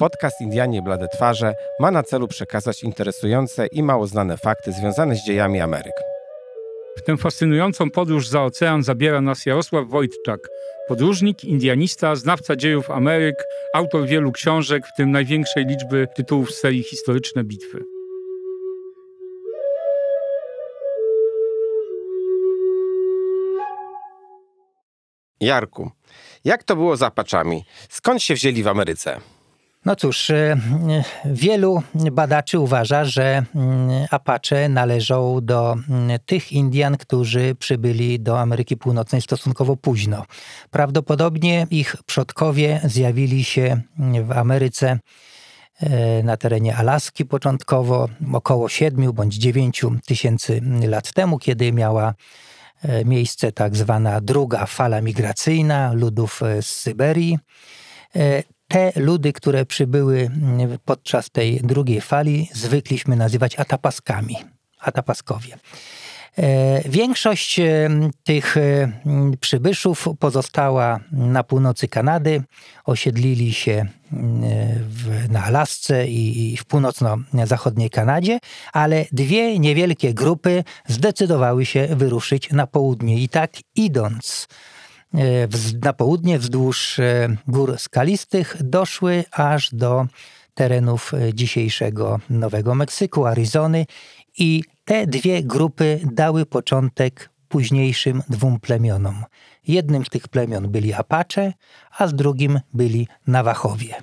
Podcast Indianie Blade Twarze ma na celu przekazać interesujące i mało znane fakty związane z dziejami Ameryk. W tę fascynującą podróż za ocean zabiera nas Jarosław Wojtczak, podróżnik, indianista, znawca dziejów Ameryk, autor wielu książek, w tym największej liczby tytułów z serii Historyczne Bitwy. Jarku, jak to było z Apaczami? Skąd się wzięli w Ameryce? No cóż, e, e, wielu badaczy uważa, że e, Apache należą do tych Indian, którzy przybyli do Ameryki Północnej stosunkowo późno. Prawdopodobnie ich przodkowie zjawili się w Ameryce na terenie Alaski początkowo około 7 bądź 9 tysięcy lat temu, kiedy miała miejsce tak zwana druga fala migracyjna ludów z Syberii. Te ludy, które przybyły mm, podczas tej drugiej fali, zwykliśmy nazywać atapaskami, atapaskowie. E, większość e, tych e, mm, przybyszów pozostała na północy Kanady, osiedlili się mm, w, na Alasce i, w północno-zachodniej Kanadzie, ale dwie niewielkie grupy zdecydowały się wyruszyć na południe i tak idąc E, na południe wzdłuż e, gór skalistych doszły aż do terenów e, dzisiejszego Nowego Meksyku, Arizony i te dwie grupy dały początek późniejszym dwóm plemionom. Jednym z tych plemion byli Apache, a z drugim byli Navachowie.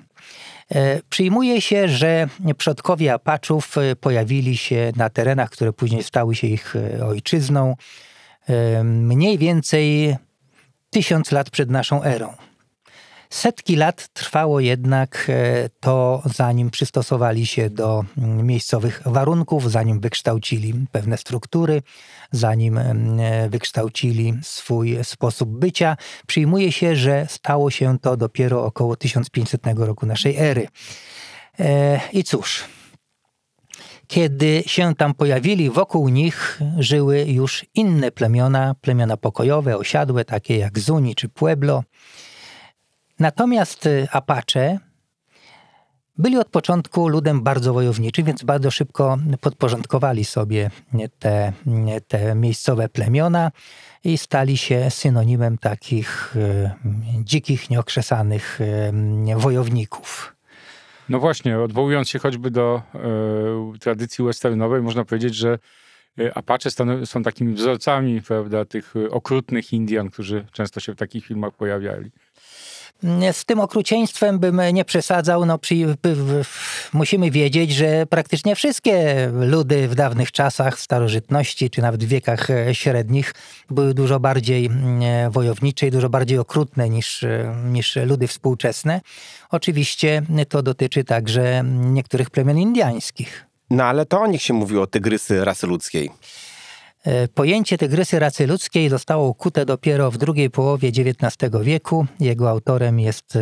Przyjmuje się, że przodkowie Apaczów pojawili się na terenach, które później stały się ich ojczyzną, mniej więcej tysiąc lat przed naszą erą. Setki lat trwało jednak e, to, zanim przystosowali się do mm, miejscowych warunków, zanim wykształcili pewne struktury, zanim mm, e, wykształcili swój sposób bycia. Przyjmuje się, że stało się to dopiero około 1500 roku naszej ery. E, I cóż, kiedy się tam pojawili, wokół nich żyły już inne plemiona, plemiona pokojowe, osiadłe, takie jak Zuni czy Pueblo. Natomiast y, Apache byli od początku ludem bardzo wojowniczym, więc bardzo szybko podporządkowali sobie te, te miejscowe plemiona i stali się synonimem takich y, dzikich, nieokrzesanych y, wojowników. No właśnie, odwołując się choćby do y, tradycji westernowej, można powiedzieć, że e, Apache są takimi wzorcami prawda, tych e, okrutnych Indian, którzy często się w takich filmach pojawiali. Z tym okrucieństwem bym nie przesadzał. No, przy, musimy wiedzieć, że praktycznie wszystkie ludy w dawnych czasach, starożytności czy nawet w wiekach e, średnich były dużo bardziej mm, e, wojownicze i dużo bardziej okrutne niż, e, niż ludy współczesne. Oczywiście to dotyczy także niektórych plemion indiańskich. No ale to o nich się mówiło, tygrysy rasy ludzkiej. E, pojęcie tygrysy rasy ludzkiej zostało ukute dopiero w drugiej połowie XIX wieku. Jego autorem jest e,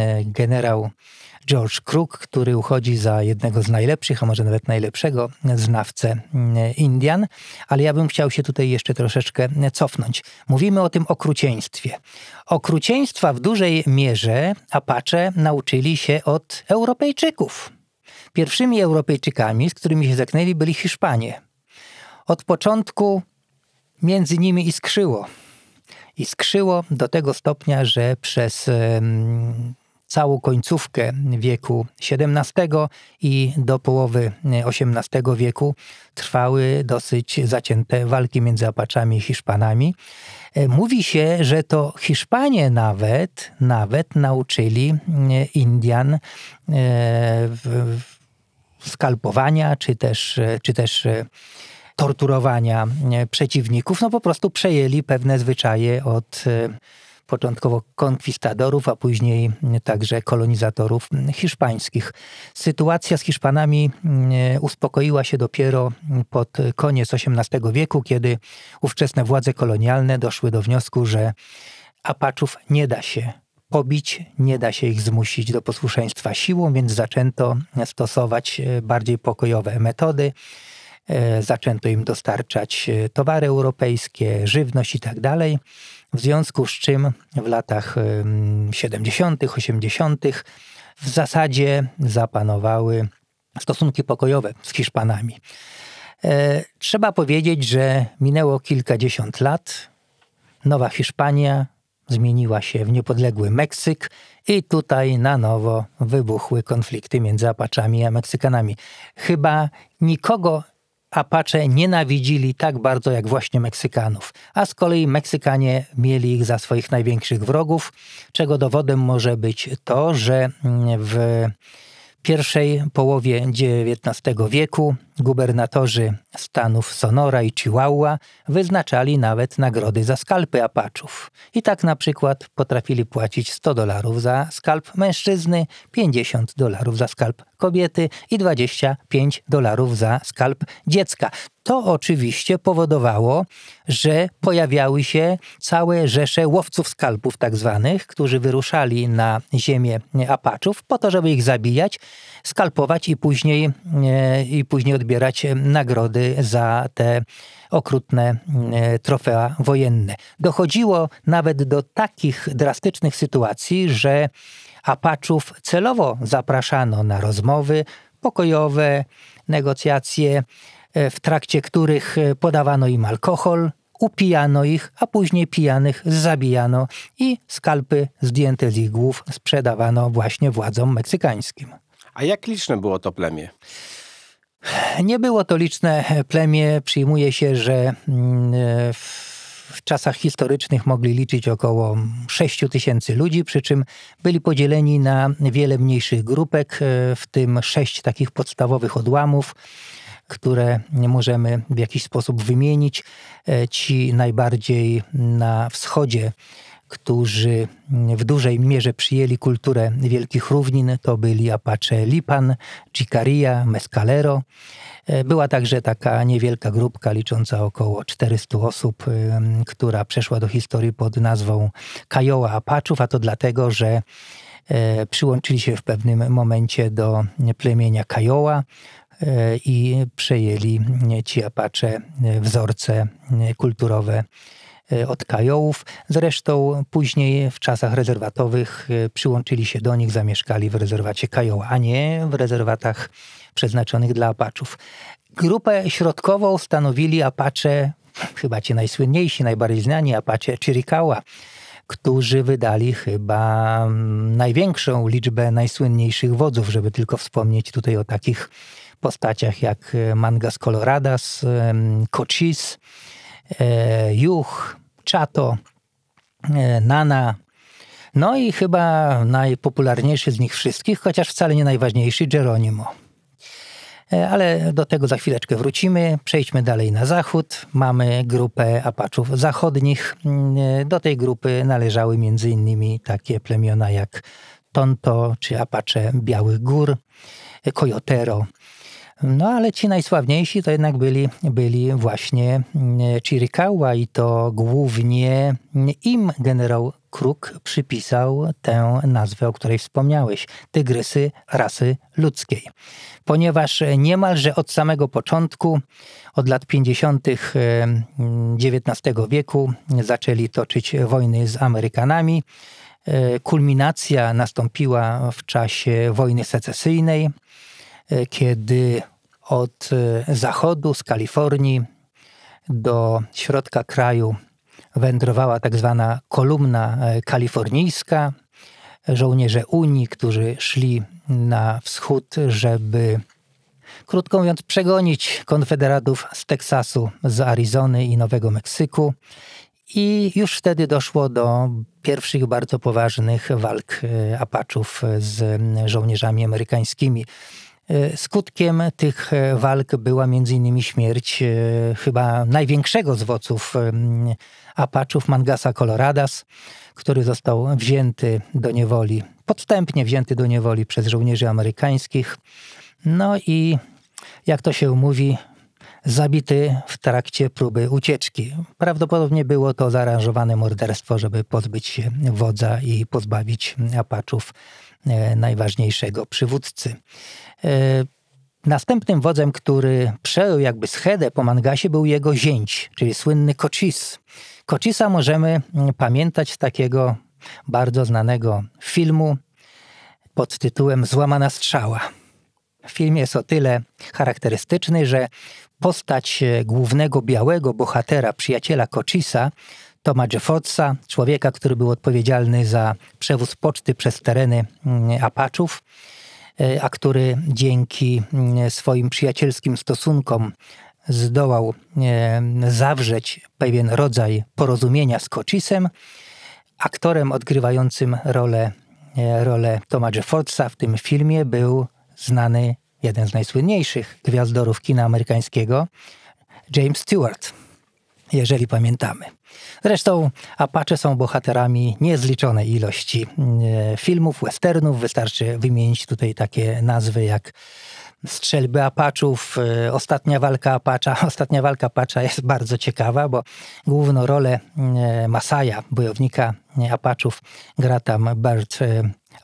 e, generał George Crook, który uchodzi za jednego z najlepszych, a może nawet najlepszego znawcę Indian. Ale ja bym chciał się tutaj jeszcze troszeczkę cofnąć. Mówimy o tym okrucieństwie. Okrucieństwa w dużej mierze Apache nauczyli się od Europejczyków. Pierwszymi Europejczykami, z którymi się zetknęli, byli Hiszpanie. Od początku między nimi iskrzyło. Iskrzyło do tego stopnia, że przez całą końcówkę wieku XVII i do połowy XVIII e, wieku trwały dosyć zacięte walki między Apaczami i Hiszpanami. E, mówi się, że to Hiszpanie nawet, nawet nauczyli e, Indian skalpowania czy też, czy też torturowania przeciwników, no po prostu przejęli pewne zwyczaje od e, początkowo konkwistadorów, a później e, także kolonizatorów hiszpańskich. Sytuacja z Hiszpanami e, uspokoiła się dopiero pod koniec XVIII wieku, kiedy ówczesne władze kolonialne doszły do wniosku, że Apaczów nie da się pobić, nie da się ich zmusić do posłuszeństwa siłą, więc zaczęto stosować bardziej pokojowe metody. E, zaczęto im dostarczać e, towary europejskie, żywność i tak dalej. W związku z czym w latach 70., 80. w zasadzie zapanowały stosunki pokojowe z Hiszpanami. E, trzeba powiedzieć, że minęło kilkadziesiąt lat. Nowa Hiszpania zmieniła się w niepodległy Meksyk i tutaj na nowo wybuchły konflikty między Apaczami a Meksykanami. Chyba nikogo Apache nienawidzili tak bardzo jak właśnie Meksykanów, a z kolei Meksykanie mieli ich za swoich największych wrogów, czego dowodem może być to, że w pierwszej połowie XIX wieku Gubernatorzy stanów Sonora i Chihuahua wyznaczali nawet nagrody za skalpy apaczów. I tak na przykład potrafili płacić 100 dolarów za skalp mężczyzny, 50 dolarów za skalp kobiety i 25 dolarów za skalp dziecka. To oczywiście powodowało, że pojawiały się całe rzesze łowców skalpów, tak zwanych, którzy wyruszali na ziemię apaczów po to, żeby ich zabijać, skalpować i później, e, i później odbijać odbierać nagrody za te okrutne e, trofea wojenne. Dochodziło nawet do takich drastycznych sytuacji, że Apaczów celowo zapraszano na rozmowy pokojowe, negocjacje, e, w trakcie których podawano im alkohol, upijano ich, a później pijanych zabijano i skalpy zdjęte z ich głów sprzedawano właśnie władzom meksykańskim. A jak liczne było to plemię? Nie było to liczne plemię. Przyjmuje się, że mm, w czasach historycznych mogli liczyć około 6 tysięcy ludzi, przy czym byli podzieleni na wiele mniejszych grupek, e, w tym sześć takich podstawowych odłamów które możemy w jakiś sposób wymienić. E, ci najbardziej na wschodzie którzy w dużej mierze przyjęli kulturę Wielkich Równin. To byli Apache Lipan, Chicaria, Mescalero. E, była także taka niewielka grupka licząca około 400 osób, e, która przeszła do historii pod nazwą Kajoła Apaczów, a to dlatego, że e, przyłączyli się w pewnym momencie do plemienia Kajoła i przejęli ci Apache wzorce kulturowe E, od Kajołów. Zresztą później w czasach rezerwatowych e, przyłączyli się do nich, zamieszkali w rezerwacie Kajoła, a nie w rezerwatach przeznaczonych dla Apaczów. Grupę środkową stanowili Apacze, chyba ci najsłynniejsi, najbardziej znani Apacze Chiricahua, którzy wydali chyba mm, największą liczbę najsłynniejszych wodzów, żeby tylko wspomnieć tutaj o takich postaciach jak e, Mangas Coloradas, Cochise, Juch, Chato, e, Nana, no i chyba najpopularniejszy z nich wszystkich, chociaż wcale nie najważniejszy, Geronimo. E, ale do tego za chwileczkę wrócimy. Przejdźmy dalej na zachód. Mamy grupę Apaczów zachodnich. E, do tej grupy należały m.in. takie plemiona jak Tonto czy Apacze Białych Gór, Kojotero, no ale ci najsławniejsi to jednak byli, byli właśnie mm, Chiricahua i to głównie im generał Kruk przypisał tę nazwę, o której wspomniałeś tygrysy rasy ludzkiej. Ponieważ niemalże od samego początku, od lat 50. XIX wieku, zaczęli toczyć wojny z Amerykanami. E, kulminacja nastąpiła w czasie wojny secesyjnej, e, kiedy od y, zachodu, z Kalifornii do środka kraju wędrowała tak zwana kolumna e, kalifornijska, żołnierze Unii, którzy szli na wschód, żeby krótko mówiąc przegonić konfederatów z Teksasu, z Arizony i Nowego Meksyku. I już wtedy doszło do pierwszych bardzo poważnych walk e, Apaczów z żołnierzami amerykańskimi. E, skutkiem tych e, walk była m.in. śmierć e, chyba największego z woców mm, Apaczów, Mangasa Coloradas, który został wzięty do niewoli, podstępnie wzięty do niewoli przez żołnierzy amerykańskich. No i jak to się mówi, zabity w trakcie próby ucieczki. Prawdopodobnie było to zaaranżowane morderstwo, żeby pozbyć się wodza i pozbawić Apaczów E, najważniejszego przywódcy. E, następnym wodzem, który przejął jakby schedę po Mangasie, był jego zięć, czyli słynny Kocis. Kocisa możemy mm, pamiętać z takiego bardzo znanego filmu pod tytułem Złamana strzała. Film jest o tyle charakterystyczny, że postać e, głównego białego bohatera, przyjaciela Kocisa, Toma Jeffotsa, człowieka, który był odpowiedzialny za przewóz poczty przez tereny mm, Apaczów, e, a który dzięki mm, swoim przyjacielskim stosunkom zdołał e, zawrzeć pewien rodzaj porozumienia z Kocisem. Aktorem odgrywającym rolę, e, rolę Toma Jeffortsa w tym filmie był znany, jeden z najsłynniejszych gwiazdorów kina amerykańskiego, James Stewart, jeżeli pamiętamy. Zresztą Apache są bohaterami niezliczonej ilości e, filmów, westernów. Wystarczy wymienić tutaj takie nazwy jak strzelby Apaczów, e, ostatnia walka Apacza. Ostatnia walka Apacza jest bardzo ciekawa, bo główną rolę e, Masaja, bojownika Apaczów, gra tam Bert,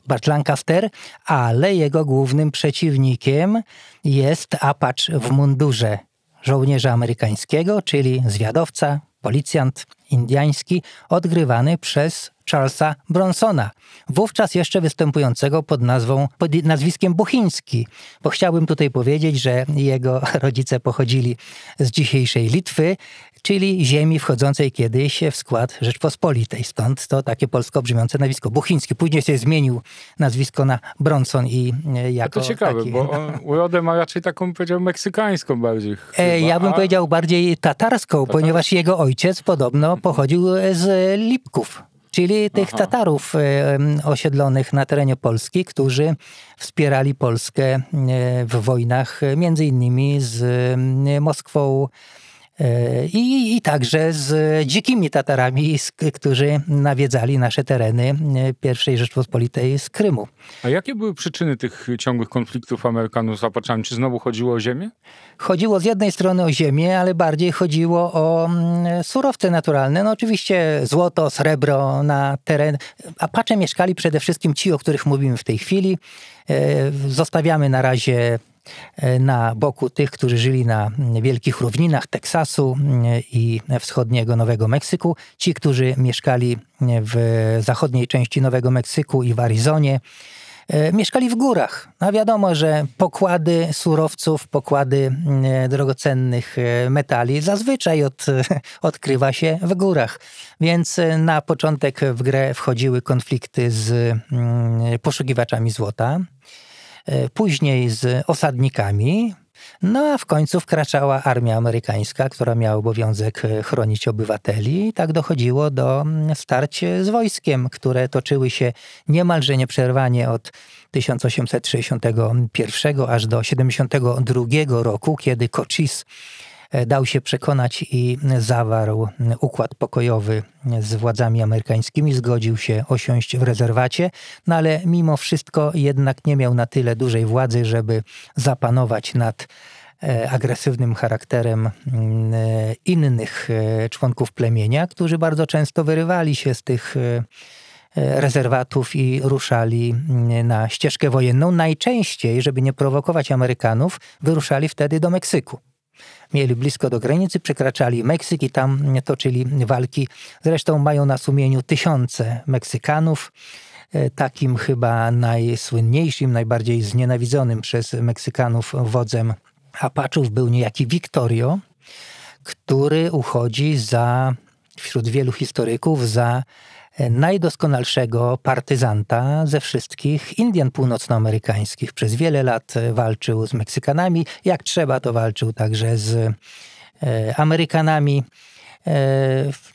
Bart Lancaster, ale jego głównym przeciwnikiem jest Apacz w mundurze żołnierza amerykańskiego, czyli zwiadowca, policjant, indiański odgrywany przez Charlesa Bronsona, wówczas jeszcze występującego pod nazwą, pod nazwiskiem Buchiński, bo chciałbym tutaj powiedzieć, że jego rodzice pochodzili z dzisiejszej Litwy, czyli ziemi wchodzącej kiedyś w skład Rzeczpospolitej. Stąd to takie polsko brzmiące nazwisko Buchiński. Później się zmienił nazwisko na Bronson i e, no jako to ciekawe, taki... bo on urodę ma raczej taką, powiedział, meksykańską bardziej. Chyba. E, ja bym A... powiedział bardziej tatarską, ponieważ jego ojciec podobno pochodził z Lipków, czyli tych Aha. Tatarów e, osiedlonych na terenie Polski, którzy wspierali Polskę e, w wojnach, e, między innymi z Moskwą i, I, także z dzikimi Tatarami, którzy nawiedzali nasze tereny e, I Rzeczpospolitej z Krymu. A jakie były przyczyny tych ciągłych konfliktów Amerykanów z Apaczami? Czy znowu chodziło o ziemię? Chodziło z jednej strony o ziemię, ale bardziej chodziło o mm, surowce naturalne. No oczywiście złoto, srebro na teren. Apacze mieszkali przede wszystkim ci, o których mówimy w tej chwili. E, zostawiamy na razie E, na boku tych, którzy żyli na wielkich równinach Teksasu e, i wschodniego Nowego Meksyku. Ci, którzy mieszkali w zachodniej części Nowego Meksyku i w Arizonie, e, mieszkali w górach. A no, wiadomo, że pokłady surowców, pokłady drogocennych metali zazwyczaj od, odkrywa się w górach. Więc na początek w grę wchodziły konflikty z mm, poszukiwaczami złota, E, później z osadnikami. No a w końcu wkraczała armia amerykańska, która miała obowiązek e, chronić obywateli, i tak dochodziło do mm, starć z wojskiem, które toczyły się niemalże nieprzerwanie od 1861 aż do 72 roku, kiedy Cochise E, dał się przekonać i zawarł układ pokojowy z władzami amerykańskimi, zgodził się osiąść w rezerwacie, no ale mimo wszystko jednak nie miał na tyle dużej władzy, żeby zapanować nad e, agresywnym charakterem mm, e, innych członków plemienia, którzy bardzo często wyrywali się z tych rezerwatów i ruszali mm, na ścieżkę wojenną. Najczęściej, żeby nie prowokować Amerykanów, wyruszali wtedy do Meksyku mieli blisko do granicy, przekraczali Meksyk i tam toczyli walki. Zresztą mają na sumieniu tysiące Meksykanów. E, takim chyba najsłynniejszym, najbardziej znienawidzonym przez Meksykanów wodzem Apaczów był niejaki Victorio, który uchodzi za, wśród wielu historyków, za E, najdoskonalszego partyzanta ze wszystkich Indian północnoamerykańskich. Przez wiele lat e, walczył z Meksykanami, jak trzeba to walczył także z e, Amerykanami.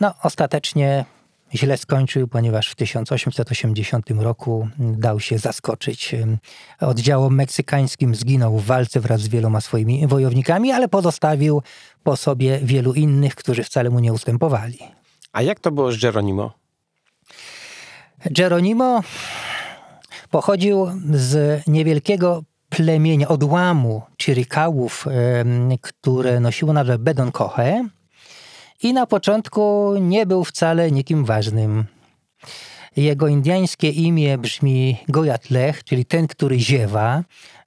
No, ostatecznie źle skończył, ponieważ w 1880 roku mm, dał się zaskoczyć oddziałom meksykańskim. Zginął w walce wraz z wieloma swoimi wojownikami, ale pozostawił po sobie wielu innych, którzy wcale mu nie ustępowali. A jak to było z Geronimo? Geronimo pochodził z niewielkiego plemienia, odłamu Chirikałów, które nosiło nazwę Bedonkohe i na początku nie był wcale nikim ważnym. Jego indiańskie imię brzmi Gojatlech, czyli ten, który ziewa.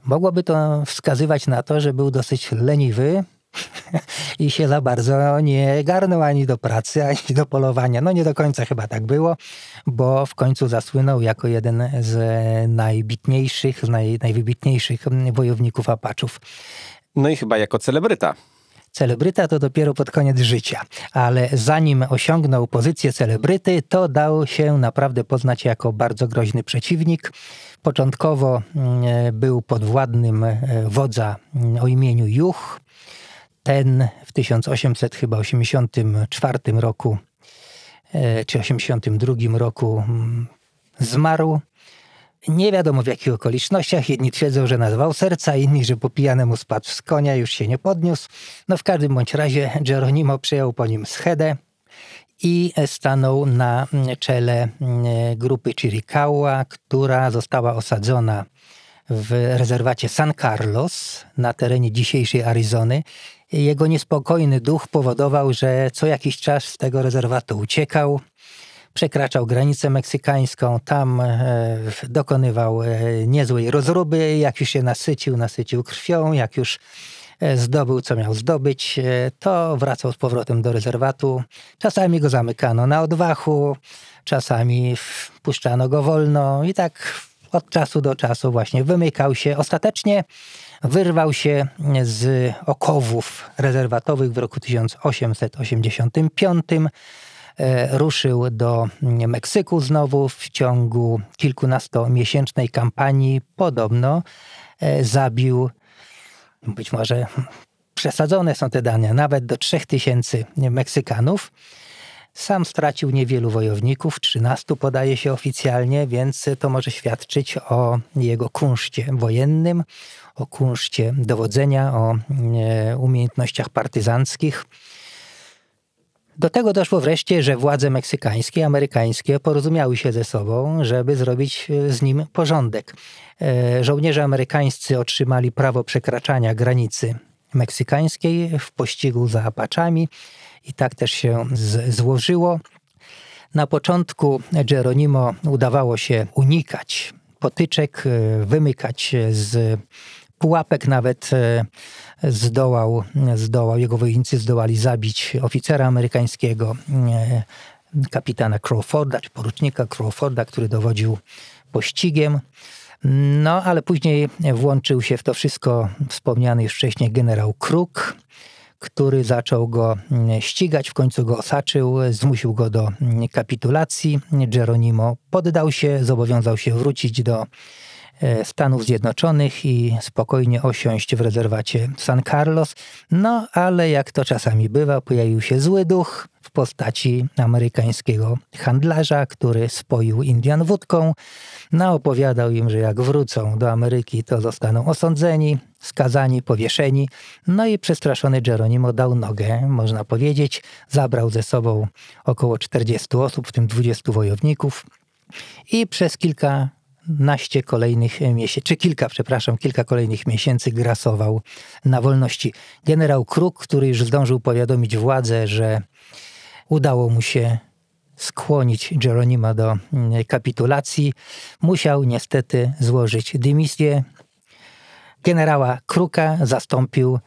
Mogłoby to wskazywać na to, że był dosyć leniwy, i się za bardzo nie garnął ani do pracy, ani do polowania. No nie do końca chyba tak było, bo w końcu zasłynął jako jeden z najbitniejszych, naj, najwybitniejszych wojowników Apaczów. No i chyba jako celebryta. Celebryta to dopiero pod koniec życia, ale zanim osiągnął pozycję celebryty, to dał się naprawdę poznać jako bardzo groźny przeciwnik. Początkowo mm, był podwładnym e, wodza mm, o imieniu Juch, ten w 1884 roku e, czy 82 roku mm, zmarł. Nie wiadomo w jakich okolicznościach. Jedni twierdzą, że nazwał serca, inni, że po pijanemu spadł z konia, już się nie podniósł. No w każdym bądź razie Geronimo przejął po nim schedę i stanął na mm, czele mm, grupy Chiricahua, która została osadzona w rezerwacie San Carlos na terenie dzisiejszej Arizony. Jego niespokojny duch powodował, że co jakiś czas z tego rezerwatu uciekał, przekraczał granicę meksykańską, tam e, dokonywał e, niezłej rozruby, jak już się nasycił, nasycił krwią, jak już e, zdobył, co miał zdobyć, to wracał z powrotem do rezerwatu. Czasami go zamykano na odwachu, czasami puszczano go wolno i tak od czasu do czasu właśnie wymykał się. Ostatecznie wyrwał się z okowów rezerwatowych w roku 1885. E, ruszył do Meksyku znowu w ciągu kilkunastomiesięcznej kampanii. Podobno e, zabił, być może przesadzone są te dania, nawet do 3000 Meksykanów. Sam stracił niewielu wojowników, 13 podaje się oficjalnie, więc to może świadczyć o jego kunszcie wojennym, o kunszcie dowodzenia, o e, umiejętnościach partyzanckich. Do tego doszło wreszcie, że władze meksykańskie i amerykańskie porozumiały się ze sobą, żeby zrobić e, z nim porządek. E, żołnierze amerykańscy otrzymali prawo przekraczania granicy meksykańskiej w pościgu za Apaczami. I tak też się złożyło. Na początku Geronimo udawało się unikać potyczek, e, wymykać z pułapek nawet e, zdołał, zdołał jego wojownicy zdołali zabić oficera amerykańskiego, e, kapitana Crawforda, czy porucznika Crawforda, który dowodził pościgiem. No, ale później włączył się w to wszystko wspomniany już wcześniej generał Crook, który zaczął go mm, ścigać, w końcu go osaczył, zmusił go do mm, kapitulacji. Geronimo poddał się, zobowiązał się wrócić do E, Stanów Zjednoczonych i spokojnie osiąść w rezerwacie San Carlos. No ale jak to czasami bywa, pojawił się zły duch w postaci amerykańskiego handlarza, który spoił Indian wódką. No, opowiadał im, że jak wrócą do Ameryki, to zostaną osądzeni, skazani, powieszeni. No i przestraszony Jeronimo dał nogę, można powiedzieć. Zabrał ze sobą około 40 osób, w tym 20 wojowników. I przez kilka naście kolejnych miesięcy, czy kilka, przepraszam, kilka kolejnych miesięcy grasował na wolności. Generał Kruk, który już zdążył powiadomić władzę, że udało mu się skłonić Jeronima do mm, kapitulacji, musiał niestety złożyć dymisję. Generała Kruka zastąpił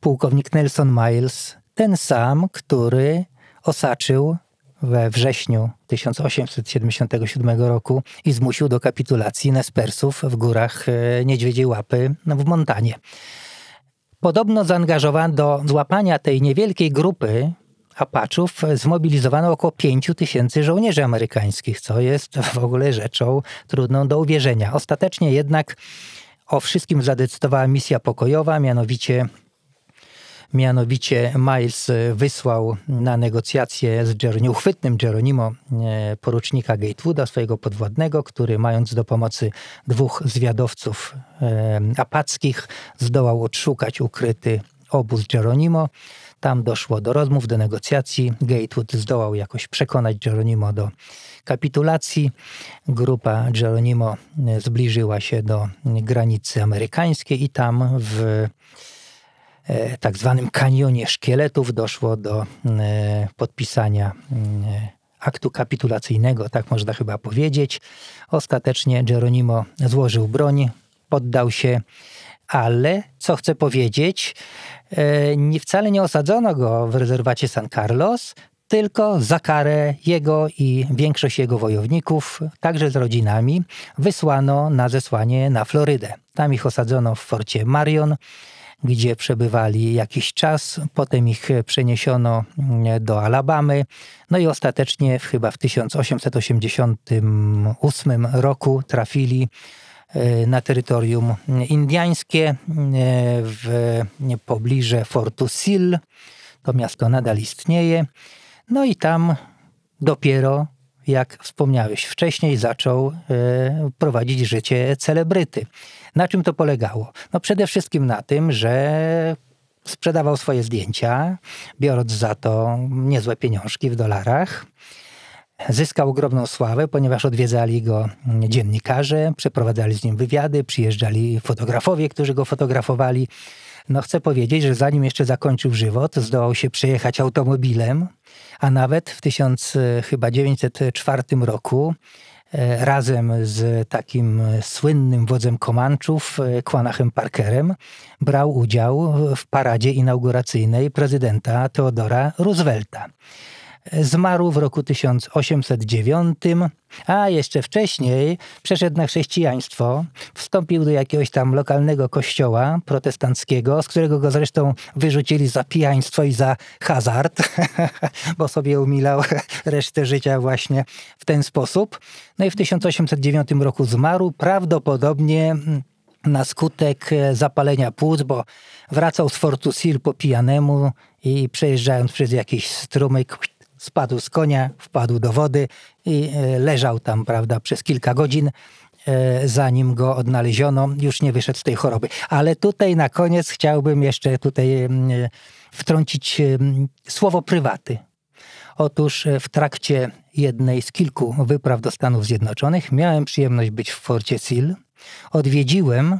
pułkownik Nelson Miles, ten sam, który osaczył we wrześniu 1877 roku i zmusił do kapitulacji Nespersów w górach e, Niedźwiedziej Łapy w Montanie. Podobno zaangażowano do złapania tej niewielkiej grupy Apaczów zmobilizowano około 5 tysięcy żołnierzy amerykańskich, co jest w ogóle rzeczą trudną do uwierzenia. Ostatecznie jednak o wszystkim zadecydowała misja pokojowa, mianowicie Mianowicie Miles wysłał na negocjacje z Ger nieuchwytnym Geronimo e, porucznika Gatewooda, swojego podwładnego, który mając do pomocy dwóch zwiadowców e, apackich zdołał odszukać ukryty obóz Geronimo. Tam doszło do rozmów, do negocjacji. Gatewood zdołał jakoś przekonać Geronimo do kapitulacji. Grupa Geronimo e, zbliżyła się do granicy amerykańskiej i tam w E, tak zwanym kanionie szkieletów doszło do e, podpisania e, aktu kapitulacyjnego, tak można chyba powiedzieć. Ostatecznie Geronimo złożył broń, poddał się, ale co chcę powiedzieć, wcale nie osadzono go w rezerwacie San Carlos, tylko za karę jego i większość jego wojowników, także z rodzinami, wysłano na zesłanie na Florydę. Tam ich osadzono w forcie Marion gdzie przebywali jakiś czas, potem ich przeniesiono mm, do Alabamy, no i ostatecznie chyba w 1888 roku trafili e, na terytorium indiańskie e, w pobliże Fortu Sill. To miasto nadal istnieje. No i tam dopiero, jak wspomniałeś wcześniej, zaczął e, prowadzić życie celebryty. Na czym to polegało? No przede wszystkim na tym, że sprzedawał swoje zdjęcia, biorąc za to niezłe pieniążki w dolarach. Zyskał ogromną sławę, ponieważ odwiedzali go dziennikarze, przeprowadzali z nim wywiady, przyjeżdżali fotografowie, którzy go fotografowali. No chcę powiedzieć, że zanim jeszcze zakończył żywot, zdołał się przejechać automobilem, a nawet w 1904 roku E, razem z takim słynnym wodzem Komanczów, Kłanachem e, Parkerem, brał udział w paradzie inauguracyjnej prezydenta Teodora Roosevelta. E, zmarł w roku 1809, a jeszcze wcześniej przeszedł na chrześcijaństwo, wstąpił do jakiegoś tam lokalnego kościoła protestanckiego, z którego go zresztą wyrzucili za pijaństwo i za hazard, bo sobie umilał resztę życia właśnie w ten sposób. No i w 1809 roku zmarł, prawdopodobnie na skutek e, zapalenia płuc, bo wracał z Fortu Sil po pijanemu i przejeżdżając przez jakiś strumyk spadł z konia, wpadł do wody i e, leżał tam, prawda, przez kilka godzin e, zanim go odnaleziono, już nie wyszedł z tej choroby. Ale tutaj na koniec chciałbym jeszcze tutaj mm, wtrącić mm, słowo prywaty. Otóż e, w trakcie jednej z kilku wypraw do Stanów Zjednoczonych miałem przyjemność być w Forcie Sil. Odwiedziłem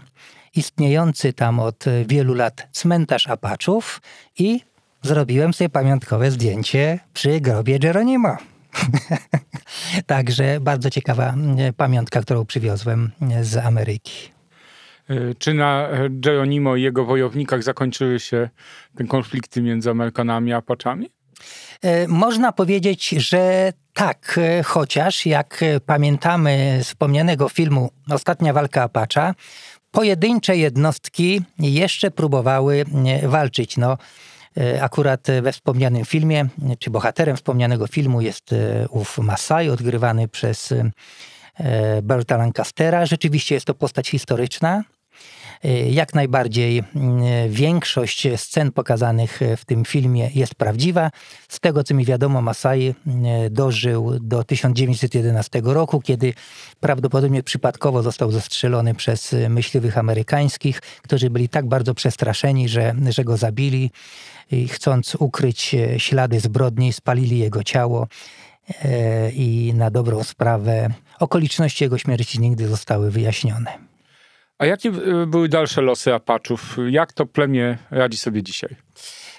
istniejący tam od wielu lat cmentarz Apaczów i zrobiłem sobie pamiątkowe zdjęcie przy grobie Jeronima. Także bardzo ciekawa pamiątka, którą przywiozłem z Ameryki. E, czy na Jeronimo e, i jego wojownikach zakończyły się te konflikty między Amerykanami a Apaczami? E, można powiedzieć, że tak, chociaż jak pamiętamy z wspomnianego filmu Ostatnia walka Apacza, pojedyncze jednostki jeszcze próbowały walczyć. No, E, akurat we wspomnianym filmie, czy bohaterem wspomnianego filmu jest ów e, Masai, odgrywany przez e, Berta Lancastera. Rzeczywiście jest to postać historyczna, Y, jak najbardziej y, większość scen pokazanych w tym filmie jest prawdziwa. Z tego co mi wiadomo, Masai y, dożył do 1911 roku, kiedy prawdopodobnie przypadkowo został zastrzelony przez myśliwych amerykańskich, którzy byli tak bardzo przestraszeni, że, że go zabili i chcąc ukryć ślady zbrodni, spalili jego ciało i na dobrą sprawę okoliczności jego śmierci nigdy zostały wyjaśnione. A jakie e, były dalsze losy Apaczów? Jak to plemię radzi sobie dzisiaj?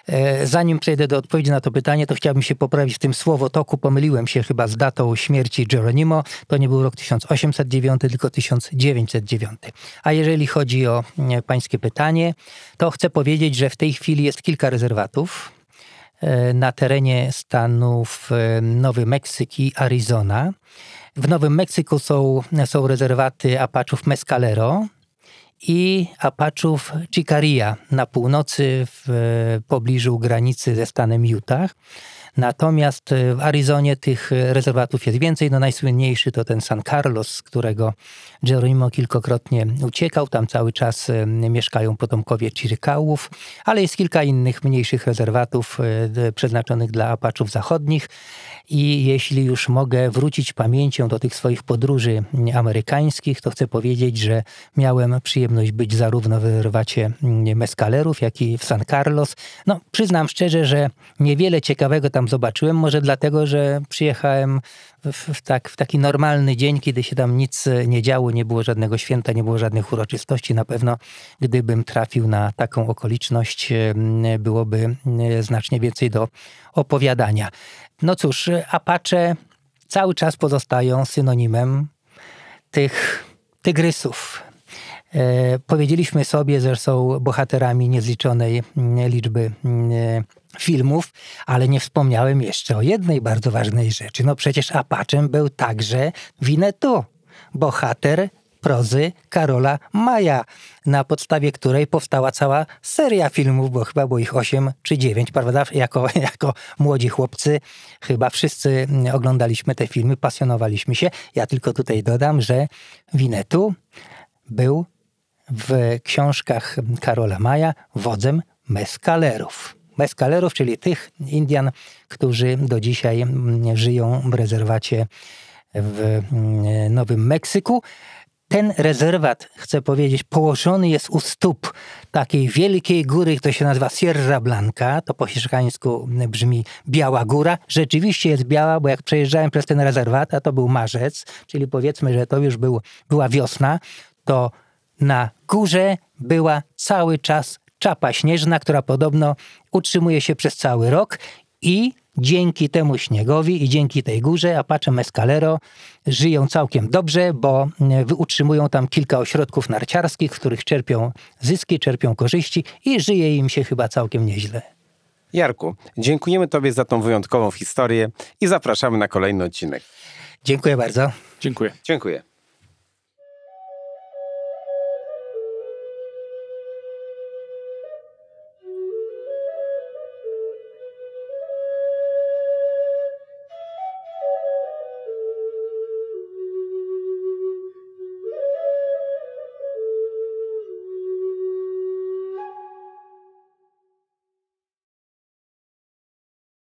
E, zanim przejdę do odpowiedzi na to pytanie, to chciałbym się poprawić w tym Toku Pomyliłem się chyba z datą śmierci Geronimo. To nie był rok 1809, tylko 1909. A jeżeli chodzi o mm, pańskie pytanie, to chcę powiedzieć, że w tej chwili jest kilka rezerwatów e, na terenie stanów Nowy Meksyk i Arizona. W Nowym Meksyku są, są rezerwaty apaczów Mescalero, i Apaczów Cicaria na północy w pobliżu granicy ze stanem Utah. Natomiast y, w Arizonie tych y, rezerwatów jest więcej. No najsłynniejszy to ten San Carlos, z którego Geronimo kilkokrotnie uciekał. Tam cały czas y, mieszkają potomkowie Chirykałów, ale jest kilka innych mniejszych rezerwatów przeznaczonych dla Apaczów zachodnich. I jeśli już mogę wrócić pamięcią do tych swoich podróży mm, amerykańskich, to chcę powiedzieć, że miałem przyjemność być zarówno w rezerwacie mm, Meskalerów, jak i w San Carlos. No, przyznam szczerze, że niewiele ciekawego tam tam zobaczyłem. Może dlatego, że przyjechałem w, w, tak, w taki normalny dzień, kiedy się tam nic nie działo, nie było żadnego święta, nie było żadnych uroczystości. Na pewno, gdybym trafił na taką okoliczność, byłoby znacznie więcej do opowiadania. No cóż, Apache cały czas pozostają synonimem tych tygrysów. E, powiedzieliśmy sobie, że są bohaterami niezliczonej liczby filmów, ale nie wspomniałem jeszcze o jednej bardzo ważnej rzeczy. No przecież Apaczem był także Winnetou, bohater prozy Karola Maja, na podstawie której powstała cała seria filmów, bo chyba było ich 8 czy 9, prawda? Jako, jako młodzi chłopcy chyba wszyscy oglądaliśmy te filmy, pasjonowaliśmy się. Ja tylko tutaj dodam, że Winetu był w książkach Karola Maja wodzem meskalerów. Mezkalerów, czyli tych Indian, którzy do dzisiaj mm, żyją w rezerwacie w mm, Nowym Meksyku. Ten rezerwat, chcę powiedzieć, położony jest u stóp takiej wielkiej góry, która się nazywa Sierra Blanca. To po hiszpańsku brzmi Biała Góra. Rzeczywiście jest biała, bo jak przejeżdżałem przez ten rezerwat, a to był marzec, czyli powiedzmy, że to już był, była wiosna, to na górze była cały czas czapa śnieżna, która podobno utrzymuje się przez cały rok i dzięki temu śniegowi i dzięki tej górze Apache Mescalero żyją całkiem dobrze, bo mm, utrzymują tam kilka ośrodków narciarskich, w których czerpią zyski, czerpią korzyści i żyje im się chyba całkiem nieźle. Jarku, dziękujemy Tobie za tą wyjątkową historię i zapraszamy na kolejny odcinek. Dziękuję bardzo. Dziękuję. Dziękuję.